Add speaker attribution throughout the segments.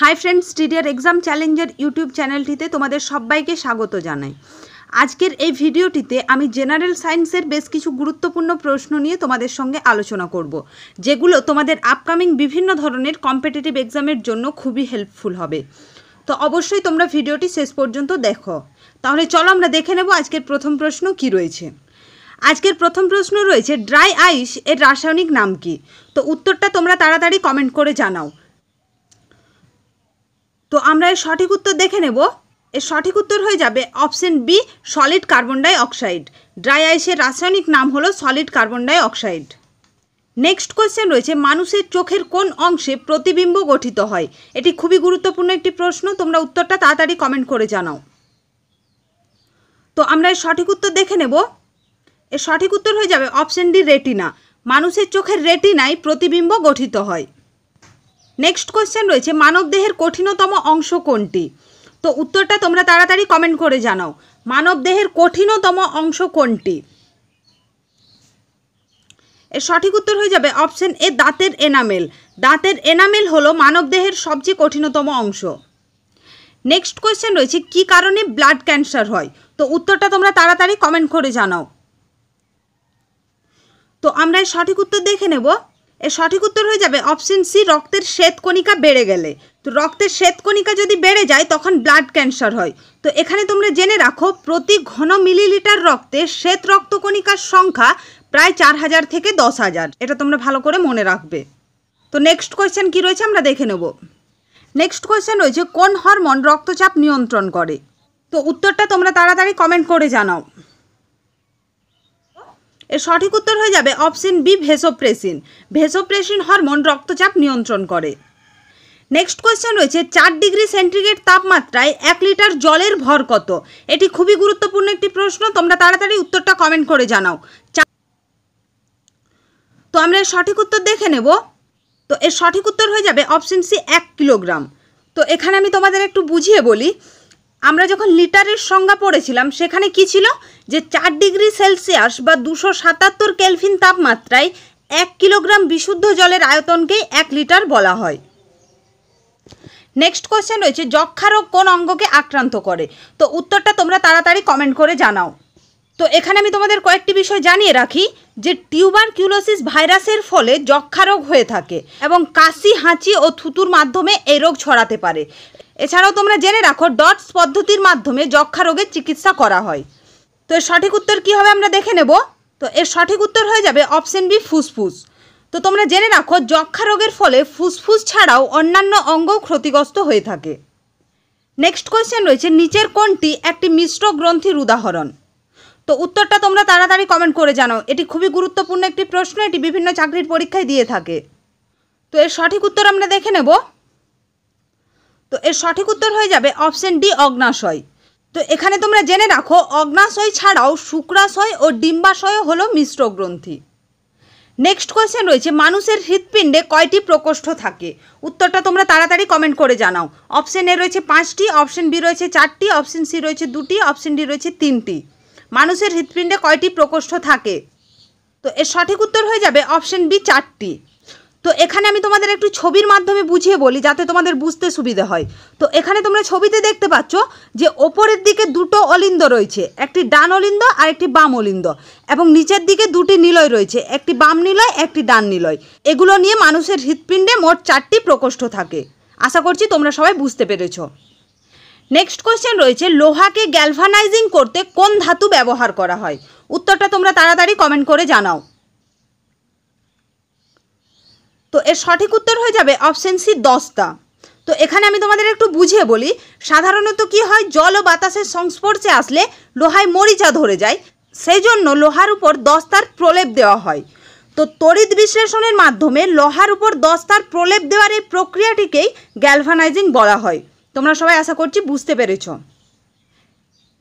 Speaker 1: high friends TDR exam চ্যালেঞ্জের YouTube চ্যানেলটিতে তোমাদের সবাইকে স্বাগত জানাই আজকের এই ভিডিওটিতে আমি জেনারেল সায়েন্সের বেশ কিছু গুরুত্বপূর্ণ প্রশ্ন নিয়ে তোমাদের সঙ্গে আলোচনা করব যেগুলো তোমাদের আপকামিং বিভিন্ন ধরনের কম্পিটিটিভ এক্সামের জন্য খুবই হেল্পফুল হবে তো অবশ্যই তোমরা ভিডিওটি শেষ পর্যন্ত দেখো তাহলে চলো আমরা দেখে নেব আজকের প্রথম প্রশ্ন কি রয়েছে আজকের প্রথম প্রশ্ন রয়েছে ড্রাই আইস এর রাসায়নিক নাম কি তো উত্তরটা তোমরা তাড়াতাড়ি কমেন্ট করে জানাও তো আমরা এর সঠিক উত্তর দেখে নেব এর সঠিক উত্তর হয়ে যাবে option B solid carbon dioxide dry আইসের রাসায়নিক নাম হলো solid carbon dioxide next question রয়েছে মানুষের চোখের কোন অংশে প্রতিবিম্ব গঠিত হয় এটি খুবই গুরুত্বপূর্ণ একটি প্রশ্ন তোমরা উত্তরটা তাড়াতাড়ি কমেন্ট করে জানাও তো আমরা এর সঠিক উত্তর দেখে নেব এর সঠিক উত্তর হয়ে যাবে অপশন ডি রেটিনা মানুষের চোখের রেটিনায় প্রতিবিম্ব গঠিত হয় নেক্সট কোয়েশ্চেন রয়েছে মানবদেহের কঠিনতম অংশ কোনটি তো উত্তরটা তোমরা তাড়াতাড়ি কমেন্ট করে জানাও মানবদেহের কঠিনতম অংশ কোনটি এর সঠিক উত্তর হয়ে যাবে অপশন এ দাঁতের এনামেল দাঁতের এনামেল হলো মানবদেহের সবচেয়ে কঠিনতম অংশ নেক্সট কোয়েশ্চেন রয়েছে কি কারণে ব্লাড ক্যান্সার হয় তো উত্তরটা তোমরা তাড়াতাড়ি কমেন্ট করে জানাও তো আমরা সঠিক উত্তর দেখে নেব এর সঠিক উত্তর হয়ে যাবে অপশন সি রক্তের শ্বেতকণিকা বেড়ে গেলে তো রক্তের শ্বেতকণিকা যদি বেড়ে যায় তখন ব্লাড ক্যান্সার হয় তো এখানে তোমরা জেনে রাখো প্রতি ঘন মিলিলিটার রক্তে শ্বেত রক্তকণিকার সংখ্যা প্রায় চার হাজার থেকে দশ হাজার এটা তোমরা ভালো করে মনে রাখবে তো নেক্সট কোয়েশ্চেন কী রয়েছে আমরা দেখে নেব নেক্সট কোয়েশ্চেন রয়েছে কোন হরমোন রক্তচাপ নিয়ন্ত্রণ করে তো উত্তরটা তোমরা তাড়াতাড়ি কমেন্ট করে জানাও এর সঠিক উত্তর হয়ে যাবে option B vasopressin vasopressin hormone রক্তচাপ নিয়ন্ত্রণ করে নেক্সট কোয়েশ্চেন রয়েছে চার ডিগ্রি সেন্টিগ্রেড তাপমাত্রায় এক লিটার জলের ভর কত এটি খুবই গুরুত্বপূর্ণ একটি প্রশ্ন তোমরা তাড়াতাড়ি উত্তরটা কমেন্ট করে জানাও তো আমরা সঠিক উত্তর দেখে নেব তো এর সঠিক উত্তর হয়ে যাবে অপশন সি এক কিলোগ্রাম তো এখানে আমি তোমাদের একটু বুঝিয়ে বলি আমরা যখন লিটারের সংজ্ঞা পড়েছিলাম সেখানে কি ছিল যে চার ডিগ্রি সেলসিয়াস বা দুশো সাতাত্তর কেলফিন তাপমাত্রায় এক কিলোগ্রাম বিশুদ্ধ জলের আয়তনকে এক লিটার বলা হয় নেক্সট কোয়েশ্চেন রয়েছে যক্ষা রোগ কোন অঙ্গকে আক্রান্ত করে তো উত্তরটা তোমরা তাড়াতাড়ি কমেন্ট করে জানাও তো এখানে আমি তোমাদের কয়েকটি বিষয় জানিয়ে রাখি যে টিউবার কিউলোসিস ভাইরাসের ফলে যক্ষা রোগ হয়ে থাকে এবং কাশি হাঁচি ও থুতুর মাধ্যমে এই রোগ ছড়াতে পারে এছাড়াও তোমরা জেনে রাখো ডটস পদ্ধতির মাধ্যমে যক্ষা রোগের চিকিৎসা করা হয় তো এর সঠিক উত্তর কি হবে আমরা দেখে নেব তো এর সঠিক উত্তর হয়ে যাবে অপশন বি ফুসফুস তো তোমরা জেনে রাখো যক্ষা রোগের ফলে ফুসফুস ছাড়াও অন্যান্য অঙ্গও ক্ষতিগ্রস্ত হয়ে থাকে নেক্সট কোয়েশ্চেন রয়েছে নিচের কোনটি একটি মিশ্র গ্রন্থির উদাহরণ তো উত্তরটা তোমরা তাড়াতাড়ি কমেন্ট করে জানো এটি খুবই গুরুত্বপূর্ণ একটি প্রশ্ন এটি বিভিন্ন চাকরির পরীক্ষায় দিয়ে থাকে তো এর সঠিক উত্তর আমরা দেখে নেব তো এর সঠিক উত্তর হয়ে যাবে অপশন ডি অগ্নাশয় তো এখানে তোমরা জেনে রাখো অগ্নাশয় ছাড়াও শুক্রাশয় ও ডিম্বাশয় হল মিশ্র গ্রন্থি নেক্সট কোয়েশ্চেন রয়েছে মানুষের হৃৎপিণ্ডে কয়টি প্রকোষ্ঠ থাকে উত্তরটা তোমরা তাড়াতাড়ি কমেন্ট করে জানাও অপশন এ রয়েছে পাঁচটি অপশন বি রয়েছে চারটি অপশন সি রয়েছে দুটি অপশন ডি রয়েছে তিনটি মানুষের হৃৎপিণ্ডে কয়টি প্রকোষ্ঠ থাকে তো এর সঠিক উত্তর হয়ে যাবে অপশন বি চারটি তো এখানে আমি তোমাদের একটু ছবির মাধ্যমে বুঝিয়ে বলি যাতে তোমাদের বুঝতে সুবিধে হয় তো এখানে তোমরা ছবিতে দেখতে পাচ্ছ যে ওপরের দিকে দুটো অলিন্দ রয়েছে একটি ডান অলিন্দ আর একটি বাম অলিন্দ এবং নিচের দিকে দুটি নিলয় রয়েছে একটি বাম নিলয় একটি ডান নিলয় এগুলো নিয়ে মানুষের হৃৎপিণ্ডে মোট চারটি প্রকোষ্ঠ থাকে আশা করছি তোমরা সবাই বুঝতে পেরেছ নেক্সট কোয়েশ্চেন রয়েছে লোহাকে গ্যালভানাইজিং করতে কোন ধাতু ব্যবহার করা হয় উত্তরটা তোমরা তাড়াতাড়ি কমেন্ট করে জানাও তো এর সঠিক উত্তর হয়ে যাবে অপশান সি দশটা তো এখানে আমি তোমাদের একটু বুঝিয়ে বলি সাধারণত কি হয় জল ও বাতাসের সংস্পর্শে আসলে লোহায় মরিচা ধরে যায় সেই জন্য লোহার উপর দস্তার প্রলেপ দেওয়া হয় তো তড়িৎ বিশ্লেষণের মাধ্যমে লোহার উপর দস্তার প্রলেপ দেওয়ার এই প্রক্রিয়াটিকেই গ্যালভানাইজিং বলা হয় তোমরা সবাই আশা করছি বুঝতে পেরেছ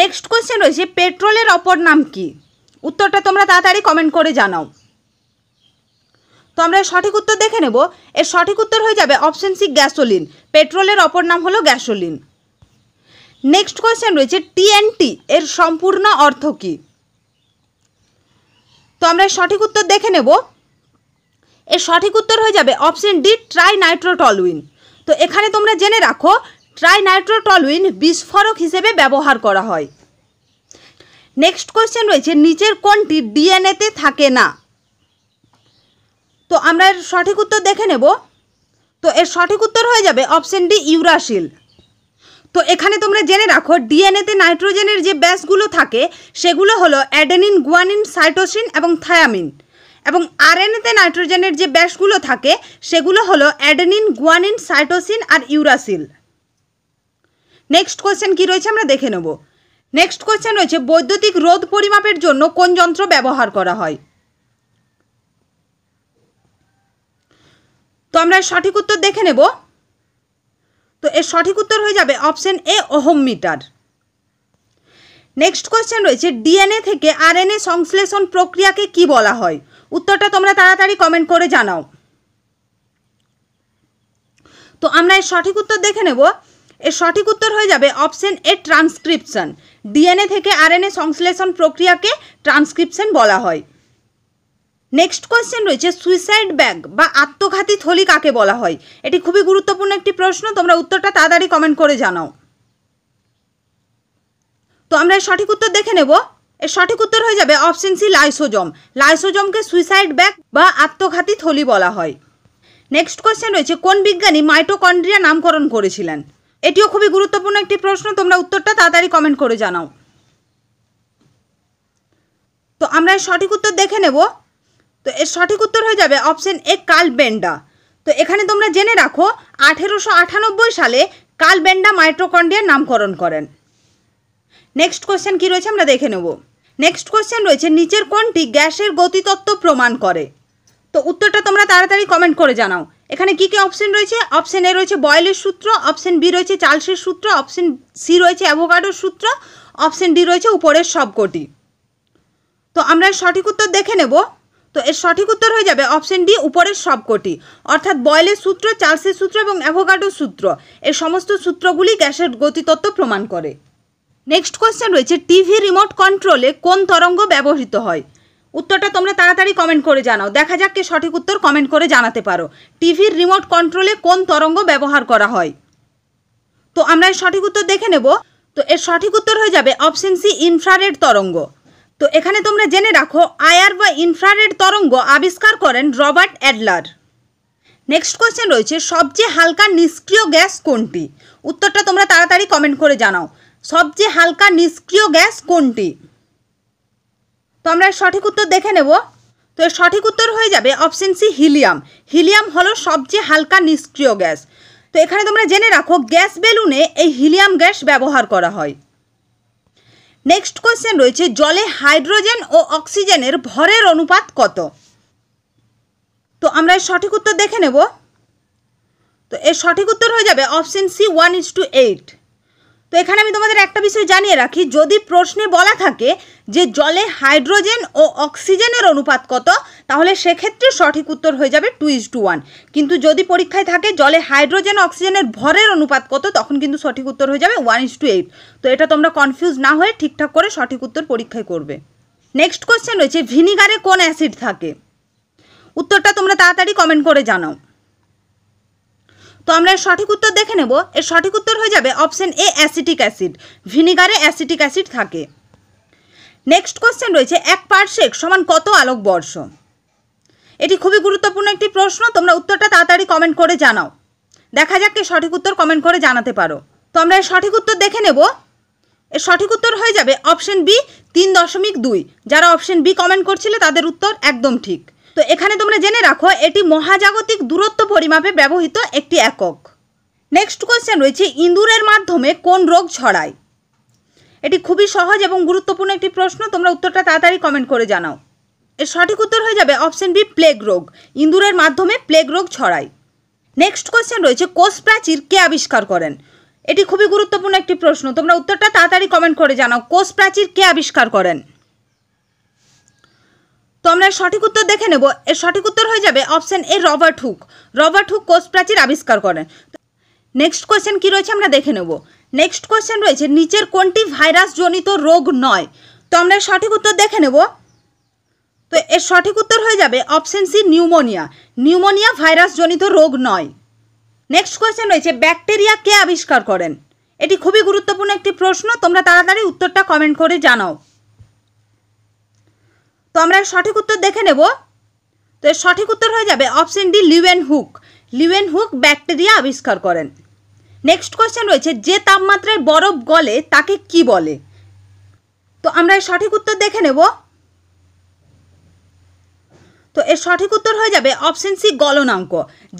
Speaker 1: নেক্সট কোয়েশ্চেন রয়েছে পেট্রোলের অপর নাম কি উত্তরটা তোমরা তাড়াতাড়ি কমেন্ট করে জানাও তো আমরা সঠিক উত্তর দেখে নেব এর সঠিক উত্তর হয়ে যাবে অপশন সি গ্যাসোলিন পেট্রোলের অপর নাম হলো গ্যাসোলিন নেক্সট কোয়েশ্চেন রয়েছে টিএনটি এর সম্পূর্ণ অর্থ কী তো আমরা সঠিক উত্তর দেখে নেব এর সঠিক উত্তর হয়ে যাবে অপশন ডি ট্রাই নাইট্রোটলুইন তো এখানে তোমরা জেনে রাখো ট্রাই নাইট্রোটলুইন বিস্ফোরক হিসেবে ব্যবহার করা হয় নেক্সট কোয়েশ্চেন রয়েছে নিচের কোনটি ডিএনএতে থাকে না তো আমরা এর সঠিক উত্তর দেখে নেব তো এর সঠিক উত্তর হয়ে যাবে অপশন ডি ইউরাশিল তো এখানে তোমরা জেনে রাখো ডিএনএতে নাইট্রোজেনের যে ব্যাসগুলো থাকে সেগুলো হলো অ্যাডেনিন গুয়ানিন সাইটোসিন এবং থায়ামিন এবং আরএনএতে নাইট্রোজেনের যে ব্যাসগুলো থাকে সেগুলো হলো অ্যাডেনিন গুয়ানিন সাইটোসিন আর ইউরাসিল নেক্সট কোয়েশ্চেন কী রয়েছে আমরা দেখে নেব নেক্সট কোয়েশ্চেন রয়েছে বৈদ্যুতিক রোধ পরিমাপের জন্য কোন যন্ত্র ব্যবহার করা হয় তো আমরা সঠিক উত্তর দেখে নেব তো এর সঠিক উত্তর হয়ে যাবে option A ohm meter next question রয়েছে ডিএনএ থেকে আর এ সংশ্লেষণ প্রক্রিয়াকে কি বলা হয় উত্তরটা তোমরা তাড়াতাড়ি কমেন্ট করে জানাও তো আমরা এর সঠিক উত্তর দেখে নেব এর সঠিক উত্তর হয়ে যাবে অপশন এ ট্রান্সক্রিপশন ডিএনএ থেকে আর এ সংশ্লেষণ প্রক্রিয়াকে ট্রান্সক্রিপশন বলা হয় নেক্সট কোয়েশ্চেন রয়েছে সুইসাইড ব্যাগ বা আত্মঘাতী থলি কাকে বলা হয় এটি খুবই গুরুত্বপূর্ণ একটি প্রশ্ন তোমরা উত্তরটা তাড়াতাড়ি কমেন্ট করে জানাও তো আমরা সঠিক উত্তর দেখে নেব এর সঠিক উত্তর হয়ে যাবে অপশন সি লাইসোজম লাইসোজমকে সুইসাইড ব্যাগ বা আত্মঘাতী থলি বলা হয় নেক্সট কোয়েশ্চেন রয়েছে কোন বিজ্ঞানী মাইটোকন্ড্রিয়া নামকরণ করেছিলেন এটিও খুবই গুরুত্বপূর্ণ একটি প্রশ্ন তোমরা উত্তরটা তাড়াতাড়ি কমেন্ট করে জানাও তো আমরা সঠিক উত্তর দেখে নেব তো এর সঠিক উত্তর হয়ে যাবে অপশন এ কালবেন্ডা তো এখানে তোমরা জেনে রাখো আঠেরোশো আটানব্বই সালে কালবেন্ডা মাইট্রোকন্ডিয়ার নামকরণ করেন নেক্সট কোয়েশ্চেন কী রয়েছে আমরা দেখে নেব নেক্সট কোয়েশ্চেন রয়েছে নিচের কোনটি গ্যাসের গতিতত্ত্ব প্রমাণ করে তো উত্তরটা তোমরা তাড়াতাড়ি কমেন্ট করে জানাও এখানে কি কি অপশন রয়েছে অপশন এ রয়েছে বয়েলের সূত্র অপশন বি রয়েছে চালসের সূত্র অপশন সি রয়েছে অ্যাভোকাডোর সূত্র অপশন ডি রয়েছে উপরের সবকটি তো আমরা সঠিক উত্তর দেখে নেব তো এর সঠিক উত্তর হয়ে যাবে অপশন ডি উপরের সবকটি অর্থাৎ বয়লের সূত্র চার্লসের সূত্র এবং অ্যাভোগাডো সূত্র এর সমস্ত সূত্রগুলি গ্যাসের গতিতত্ত্ব প্রমাণ করে নেক্সট কোয়েশ্চেন রয়েছে টিভি রিমোট কন্ট্রোলে কোন তরঙ্গ ব্যবহৃত হয় উত্তরটা তোমরা তাড়াতাড়ি কমেন্ট করে জানাও দেখা যাক কে সঠিক উত্তর কমেন্ট করে জানাতে পারো টিভির রিমোট কন্ট্রোলে কোন তরঙ্গ ব্যবহার করা হয় তো আমরা এর সঠিক উত্তর দেখে নেব তো এর সঠিক উত্তর হয়ে যাবে অপশন সি ইনফ্রারেড তরঙ্গ তো এখানে তোমরা জেনে রাখো আয়ার বা ইনফ্রারেড তরঙ্গ আবিষ্কার করেন রবার্ট অ্যাডলার নেক্সট কোয়েশ্চেন রয়েছে সবচেয়ে হালকা নিষ্ক্রিয় গ্যাস কোনটি উত্তরটা তোমরা তাড়াতাড়ি কমেন্ট করে জানাও সবচেয়ে হালকা নিষ্ক্রিয় গ্যাস কোনটি তো আমরা সঠিক উত্তর দেখে নেব তো এর সঠিক উত্তর হয়ে যাবে অপশন সি হিলিয়াম হিলিয়াম হলো সবচেয়ে হালকা নিষ্ক্রিয় গ্যাস তো এখানে তোমরা জেনে রাখো গ্যাস বেলুনে এই হিলিয়াম গ্যাস ব্যবহার করা হয় নেক্সট কোয়েশ্চেন রয়েছে জলে হাইড্রোজেন ও অক্সিজেনের ভরের অনুপাত কত তো আমরা সঠিক উত্তর দেখে নেব তো এর সঠিক উত্তর হয়ে যাবে option C one is to eight তো এখানে আমি তোমাদের একটা বিষয় জানিয়ে রাখি যদি প্রশ্নে বলা থাকে যে জলে হাইড্রোজেন ও অক্সিজেনের অনুপাত কত তাহলে সেক্ষেত্রে সঠিক উত্তর হয়ে যাবে টু ইস টু ওয়ান কিন্তু যদি পরীক্ষায় থাকে জলে হাইড্রোজেন অক্সিজেনের ভরের অনুপাত কত তখন কিন্তু সঠিক উত্তর হয়ে যাবে ওয়ান ইস টু এইট তো এটা তোমরা কনফিউজ না হয়ে ঠিকঠাক করে সঠিক উত্তর পরীক্ষায় করবে নেক্সট কোয়েশ্চেন রয়েছে ভিনিগারে কোন অ্যাসিড থাকে উত্তরটা তোমরা তাড়াতাড়ি কমেন্ট করে জানাও তো আমরা এর সঠিক উত্তর দেখে নেব এর সঠিক উত্তর হয়ে যাবে অপশান এ অ্যাসিটিক অ্যাসিড ভিনিগারে অ্যাসিটিক অ্যাসিড থাকে নেক্সট কোশ্চেন রয়েছে এক পার্শেক সমান কত আলোকবর্ষ এটি খুবই গুরুত্বপূর্ণ একটি প্রশ্ন তোমরা উত্তরটা তাড়াতাড়ি কমেন্ট করে জানাও দেখা যাক কে সঠিক উত্তর কমেন্ট করে জানাতে পারো তো আমরা এর সঠিক উত্তর দেখে নেব এর সঠিক উত্তর হয়ে যাবে অপশান বি তিন দশমিক দুই যারা অপশন বি কমেন্ট করছিলে তাদের উত্তর একদম ঠিক তো এখানে তোমরা জেনে রাখো এটি মহাজাগতিক দূরত্ব পরিমাপে ব্যবহৃত একটি একক নেক্সট কোয়েশ্চেন রয়েছে ইঁদুরের মাধ্যমে কোন রোগ ছড়ায় এটি খুবই সহজ এবং গুরুত্বপূর্ণ একটি প্রশ্ন তোমরা উত্তরটা তাড়াতাড়ি কমেন্ট করে জানাও এর সঠিক উত্তর হয়ে যাবে অপশন বি প্লেগ রোগ ইঁদুরের মাধ্যমে প্লেগ রোগ ছড়ায় নেক্সট কোয়েশ্চেন রয়েছে কোষ প্রাচীর কে আবিষ্কার করেন এটি খুবই গুরুত্বপূর্ণ একটি প্রশ্ন তোমরা উত্তরটা তাড়াতাড়ি কমেন্ট করে জানাও কোষ প্রাচীর কে আবিষ্কার করেন তো আমরা সঠিক উত্তর দেখে নেব এর সঠিক উত্তর হয়ে যাবে option A Robert Hooke Robert Hooke কোষ প্রাচীর আবিষ্কার করেন নেক্সট কোয়েশ্চেন কী রয়েছে আমরা দেখে নেব নেক্সট কোয়েশ্চেন রয়েছে নিচের কোনটি ভাইরাস জনিত রোগ নয় তো আমরা সঠিক উত্তর দেখে নেব তো এর সঠিক উত্তর হয়ে যাবে option C pneumonia pneumonia virus জনিত রোগ নয় নেক্সট কোয়েশ্চেন রয়েছে ব্যাকটেরিয়া কে আবিষ্কার করেন এটি খুবই গুরুত্বপূর্ণ একটি প্রশ্ন তোমরা তাড়াতাড়ি উত্তরটা কমেন্ট করে জানাও তো আমরা সঠিক উত্তর দেখে নেব তো এর সঠিক উত্তর হয়ে যাবে option D Leeuwenhoek Leeuwenhoek bacteria আবিষ্কার করেন নেক্সট কোয়েশ্চেন রয়েছে যে তাপমাত্রায় বরফ গলে তাকে কি বলে তো আমরা এর সঠিক উত্তর দেখে নেব তো এর সঠিক উত্তর হয়ে যাবে অপশন সি গলনাঙ্ক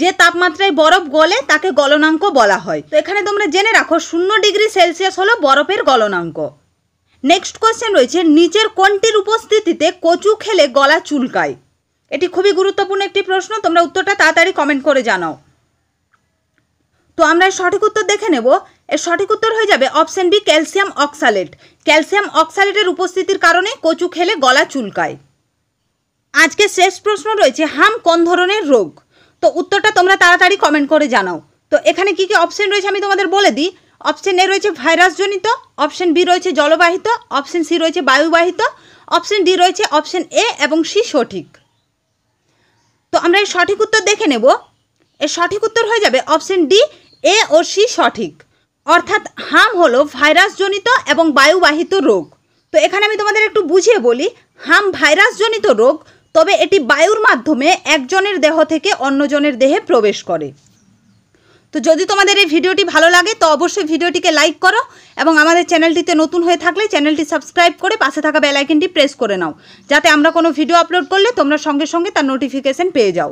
Speaker 1: যে তাপমাত্রায় বরফ গলে তাকে গলনাঙ্ক বলা হয় তো এখানে তোমরা জেনে রাখো শূন্য ডিগ্রি সেলসিয়াস হলো বরফের গলনাঙ্ক নেক্সট কোয়েশ্চেন রয়েছে নিচের কোনটির উপস্থিতিতে কচু খেলে গলা চুলকায় এটি খুবই গুরুত্বপূর্ণ একটি প্রশ্ন তোমরা উত্তরটা তাড়াতাড়ি কমেন্ট করে জানাও তো আমরা সঠিক উত্তর দেখে নেব এর সঠিক উত্তর হয়ে যাবে option B calcium oxalate calcium অক্সালেটের উপস্থিতির কারণে কচু খেলে গলা চুলকায় আজকে শেষ প্রশ্ন রয়েছে হাম কোন ধরনের রোগ তো উত্তরটা তোমরা তাড়াতাড়ি কমেন্ট করে জানাও তো এখানে কি কি অপশন রয়েছে আমি তোমাদের বলে দিই অপশন এ রয়েছে ভাইরাসজনিত অপশন বি রয়েছে জলবাহিত অপশন সি রয়েছে বায়ুবাহিত অপশন ডি রয়েছে অপশন এ এবং সি সঠিক তো আমরা এর সঠিক উত্তর দেখে নেব এর সঠিক উত্তর হয়ে যাবে অপশন ডি এ ও সি সঠিক অর্থাৎ হাম হলো ভাইরাসজনিত এবং বায়ুবাহিত রোগ তো এখানে আমি তোমাদের একটু বুঝিয়ে বলি হাম ভাইরাসজনিত রোগ তবে এটি বায়ুর মাধ্যমে একজনের দেহ থেকে অন্যজনের দেহে প্রবেশ করে তো যদি তোমাদের এই ভিডিওটি ভালো লাগে তো অবশ্যই ভিডিওটিকে লাইক করো এবং আমাদের চ্যানেলটিতে নতুন হয়ে থাকলে চ্যানেলটি সাবস্ক্রাইব করে পাশে থাকা বেলাইকনটি প্রেস করে নাও যাতে আমরা কোনো ভিডিও আপলোড করলে তোমরা সঙ্গে সঙ্গে তার নোটিফিকেশান পেয়ে যাও